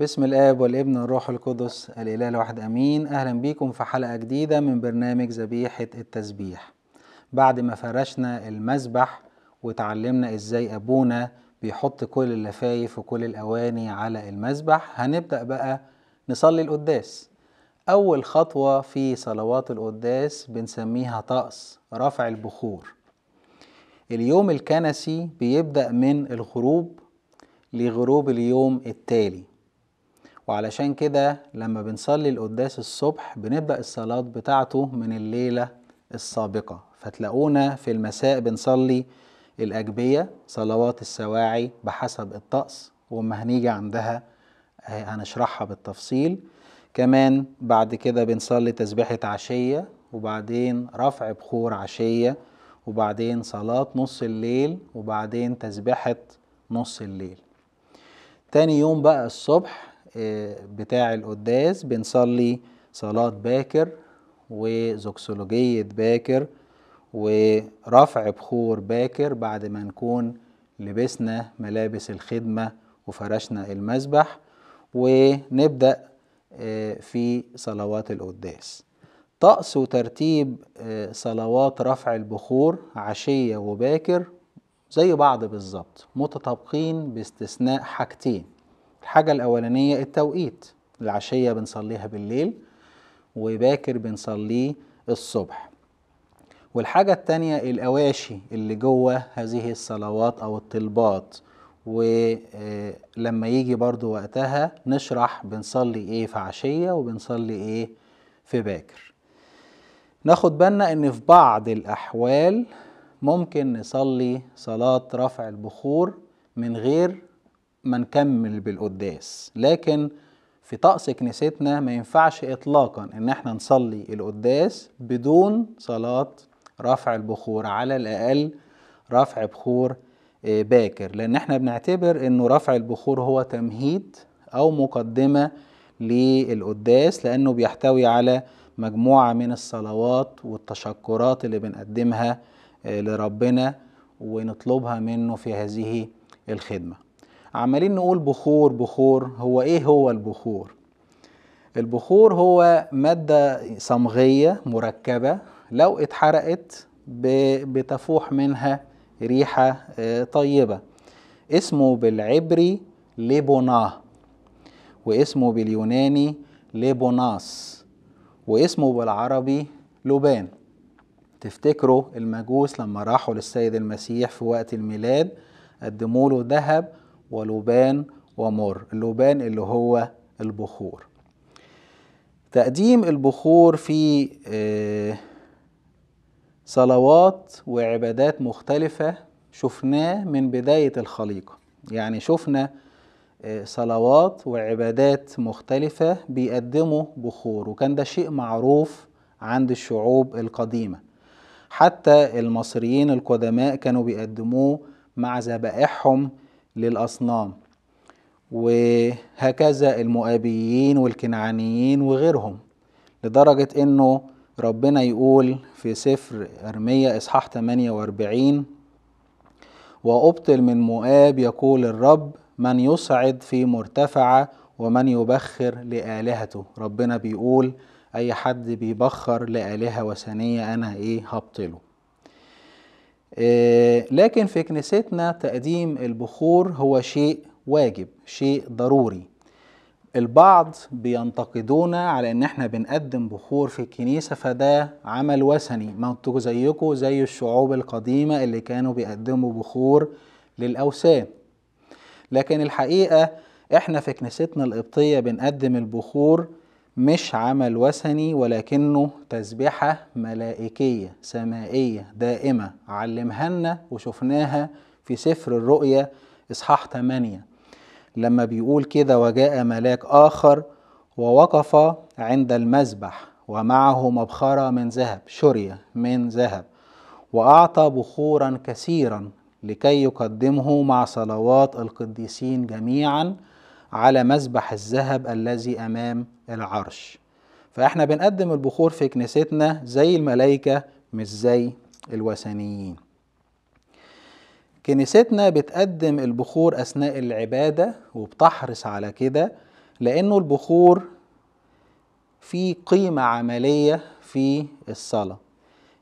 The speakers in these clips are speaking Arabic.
بسم الآب والابن والروح القدس الإله الواحد أمين أهلا بيكم في حلقة جديدة من برنامج ذبيحة التسبيح بعد ما فرشنا المسبح وتعلمنا إزاي أبونا بيحط كل اللفايف وكل الأواني على المسبح هنبدأ بقى نصلي القداس أول خطوة في صلوات القداس بنسميها طقس رفع البخور اليوم الكنسي بيبدأ من الغروب لغروب اليوم التالي وعلشان كده لما بنصلي القداس الصبح بنبدأ الصلاة بتاعته من الليلة السابقة فتلاقونا في المساء بنصلي الأجبية صلوات السواعي بحسب الطقس وما هنيجي عندها آه، هنشرحها بالتفصيل كمان بعد كده بنصلي تسبيحة عشية وبعدين رفع بخور عشية وبعدين صلاة نص الليل وبعدين تسبيحة نص الليل تاني يوم بقى الصبح بتاع القداس بنصلي صلاة باكر وزوكسولوجية باكر ورفع بخور باكر بعد ما نكون لبسنا ملابس الخدمة وفرشنا المسبح ونبدأ آه، في صلوات القداس طقس وترتيب آه، صلوات رفع البخور عشية وباكر زي بعض بالظبط متطابقين باستثناء حاجتين الحاجة الأولانية التوقيت العشية بنصليها بالليل وباكر بنصليه الصبح والحاجة التانية الأواشي اللي جوه هذه الصلوات أو الطلبات ولما آه، يجي برضو وقتها نشرح بنصلي ايه في عشية وبنصلي ايه في باكر ناخد بالنا ان في بعض الأحوال ممكن نصلي صلاة رفع البخور من غير ما نكمل بالقداس لكن في طقس كنيستنا ما ينفعش اطلاقا ان احنا نصلي القداس بدون صلاه رفع البخور على الاقل رفع بخور آه، باكر لان احنا بنعتبر انه رفع البخور هو تمهيد او مقدمه للقداس لانه بيحتوي على مجموعه من الصلوات والتشكرات اللي بنقدمها آه، لربنا ونطلبها منه في هذه الخدمه عمالين نقول بخور بخور هو ايه هو البخور البخور هو مادة صمغية مركبة لو اتحرقت بتفوح منها ريحة آه، طيبة اسمه بالعبري ليبونا واسمه باليوناني ليبوناس واسمه بالعربي لبان تفتكروا المجوس لما راحوا للسيد المسيح في وقت الميلاد قدموا له ذهب ولبان ومر اللبان اللي هو البخور تقديم البخور في آه، صلوات وعبادات مختلفة شفناه من بداية الخليقة يعني شفنا آه، صلوات وعبادات مختلفة بيقدموا بخور وكان ده شيء معروف عند الشعوب القديمة حتى المصريين القدماء كانوا بيقدموه مع ذبائحهم للأصنام وهكذا المؤابيين والكنعانيين وغيرهم لدرجة انه ربنا يقول في سفر أرمية اصحاح 48 وابطل من مؤاب يقول الرب من يصعد في مرتفعة ومن يبخر لآلهته ربنا بيقول اي حد بيبخر لآلهة وثنية انا ايه هبطله آه، لكن في كنيستنا تقديم البخور هو شيء واجب شيء ضروري البعض بينتقدونا على ان احنا بنقدم بخور في الكنيسه فده عمل وثني ما انتوا زيكم زي الشعوب القديمه اللي كانوا بيقدموا بخور للاوثان لكن الحقيقه احنا في كنيستنا القبطيه بنقدم البخور مش عمل وثني ولكنه تسبحة ملائكية سمائية دائمة علمها لنا وشفناها في سفر الرؤيا إصحاح 8 لما بيقول كده وجاء ملاك آخر ووقف عند المذبح ومعه مبخرة من ذهب شرية من ذهب وأعطى بخورا كثيرا لكي يقدمه مع صلوات القديسين جميعا على مذبح الذهب الذي امام العرش فاحنا بنقدم البخور في كنيستنا زي الملائكه مش زي الوثنيين كنيستنا بتقدم البخور اثناء العباده وبتحرص على كده لانه البخور في قيمه عمليه في الصلاه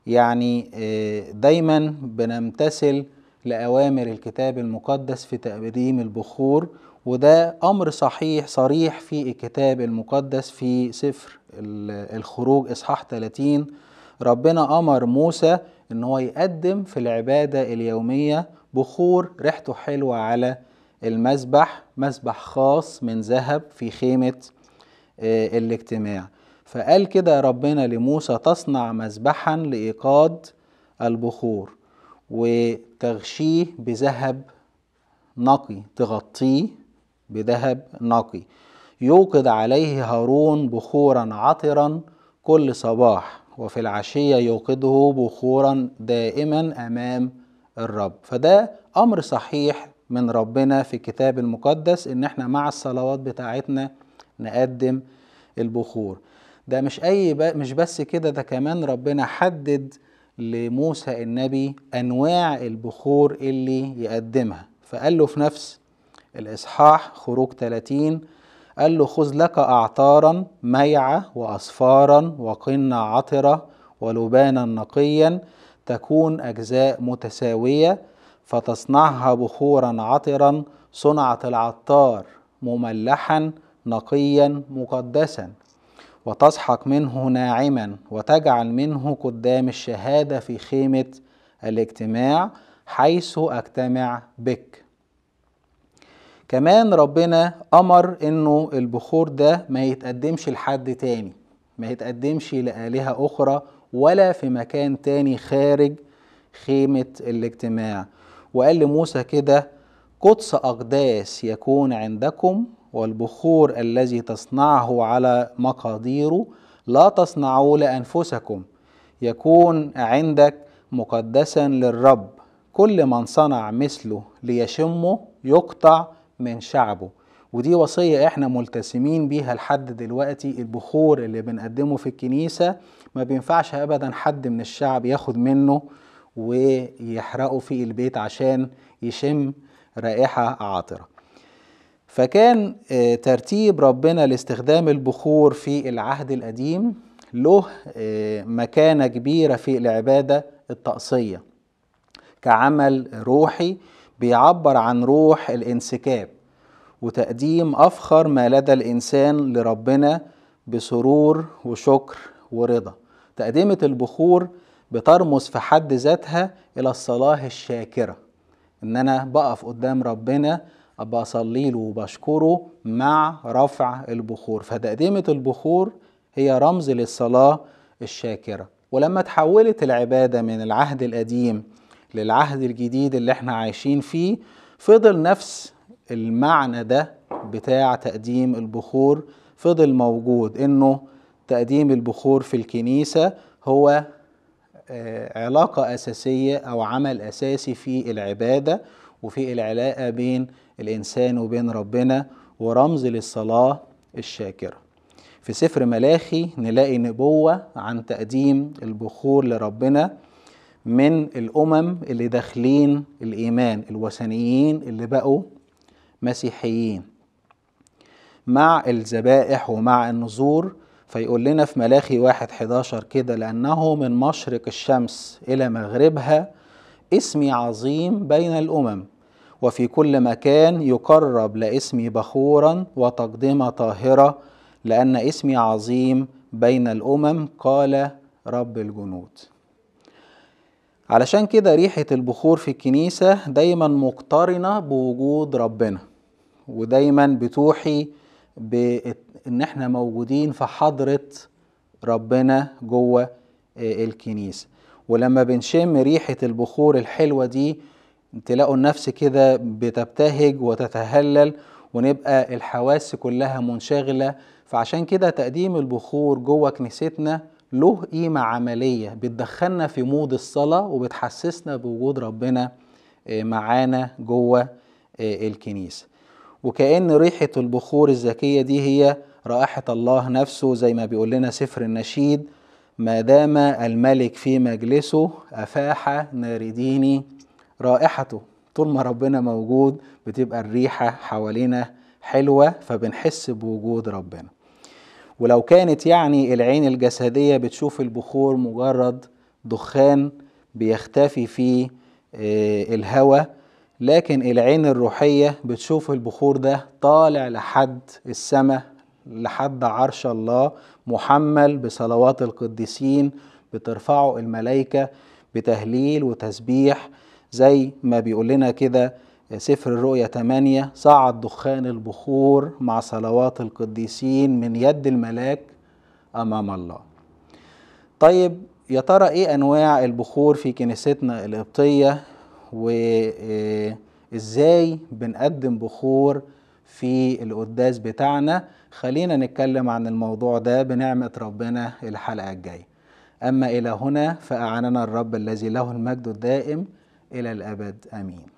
يعني آه، دايما بنمتثل لأوامر الكتاب المقدس في تقديم البخور وده أمر صحيح صريح في الكتاب المقدس في سفر الخروج إصحاح 30 ربنا أمر موسى إن هو يقدم في العبادة اليومية بخور ريحته حلوة على المسبح مسبح خاص من ذهب في خيمة آه، الاجتماع فقال كده ربنا لموسى تصنع مسبحا لإيقاد البخور وتغشيه بذهب نقي تغطيه بذهب نقي يوقد عليه هارون بخورا عطرا كل صباح وفي العشية يوقده بخورا دائما أمام الرب فده أمر صحيح من ربنا في الكتاب المقدس إن احنا مع الصلوات بتاعتنا نقدم البخور ده مش أي مش بس كده ده كمان ربنا حدد لموسى النبي انواع البخور اللي يقدمها فقال له في نفس الاصحاح خروج 30 قال له خذ لك اعطارا ميعه واصفارا وقنا عطره ولبانا نقيا تكون اجزاء متساويه فتصنعها بخورا عطرا صنعه العطار مملحا نقيا مقدسا وتسحق منه ناعما وتجعل منه قدام الشهادة في خيمة الاجتماع حيث أجتمع بك كمان ربنا أمر إنه البخور ده ما يتقدمش لحد تاني ما يتقدمش لآلهة أخرى ولا في مكان تاني خارج خيمة الاجتماع وقال لموسى كده قدس أقداس يكون عندكم والبخور الذي تصنعه على مقاديره لا تصنعه لانفسكم يكون عندك مقدسا للرب كل من صنع مثله ليشمه يقطع من شعبه ودي وصية احنا ملتسمين بيها لحد دلوقتي البخور اللي بنقدمه في الكنيسة ما بينفعش ابدا حد من الشعب ياخد منه ويحرقه في البيت عشان يشم رائحة عاطرة فكان آه، ترتيب ربنا لاستخدام البخور في العهد القديم له آه، مكانة كبيرة في العبادة الطقسية كعمل روحي بيعبر عن روح الانسكاب وتقديم أفخر ما لدى الإنسان لربنا بسرور وشكر ورضا تقدمة البخور بترمز في حد ذاتها إلى الصلاة الشاكرة إن أنا بقف قدام ربنا ابقى اصلي له وبشكره مع رفع البخور فتقدمه البخور هي رمز للصلاه الشاكره ولما تحولت العباده من العهد القديم للعهد الجديد اللي احنا عايشين فيه فضل نفس المعنى ده بتاع تقديم البخور فضل موجود انه تقديم البخور في الكنيسه هو آه، علاقه اساسيه او عمل اساسي في العباده وفي العلاقة بين الإنسان وبين ربنا ورمز للصلاة الشاكرة في سفر ملاخي نلاقي نبوة عن تقديم البخور لربنا من الأمم اللي داخلين الإيمان الوثنيين اللي بقوا مسيحيين مع الذبائح ومع النذور فيقول لنا في ملاخي واحد 11 كده لأنه من مشرق الشمس إلى مغربها اسمي عظيم بين الامم وفي كل مكان يقرب لاسمي بخورا وتقدمه طاهره لان اسمي عظيم بين الامم قال رب الجنود علشان كده ريحه البخور في الكنيسه دايما مقترنه بوجود ربنا ودايما بتوحي بان احنا موجودين في حضره ربنا جوه آه، الكنيسه ولما بنشم ريحة البخور الحلوة دي تلاقوا النفس كده بتبتهج وتتهلل ونبقى الحواس كلها منشغلة فعشان كده تقديم البخور جوه كنيستنا له قيمة عملية بتدخلنا في مود الصلاة وبتحسسنا بوجود ربنا آه، معانا جوه آه، الكنيسة وكأن ريحة البخور الزكية دي هي رائحة الله نفسه زي ما بيقول لنا سفر النشيد ما دام الملك في مجلسه أفاح نارديني رائحته طول ما ربنا موجود بتبقى الريحة حوالينا حلوة فبنحس بوجود ربنا ولو كانت يعني العين الجسدية بتشوف البخور مجرد دخان بيختفي في آه، الهواء لكن العين الروحية بتشوف البخور ده طالع لحد السماء لحد عرش الله محمل بصلوات القديسين بترفعه الملائكة بتهليل وتسبيح زي ما بيقول لنا كده آه، سفر الرؤيا 8 صعد دخان البخور مع صلوات القديسين من يد الملاك أمام الله طيب يا ترى ايه انواع البخور في كنيستنا القبطيه وازاي آه، بنقدم بخور في القداس بتاعنا خلينا نتكلم عن الموضوع ده بنعمة ربنا الحلقة الجاية أما إلى هنا فأعاننا الرب الذي له المجد الدائم إلى الأبد آمين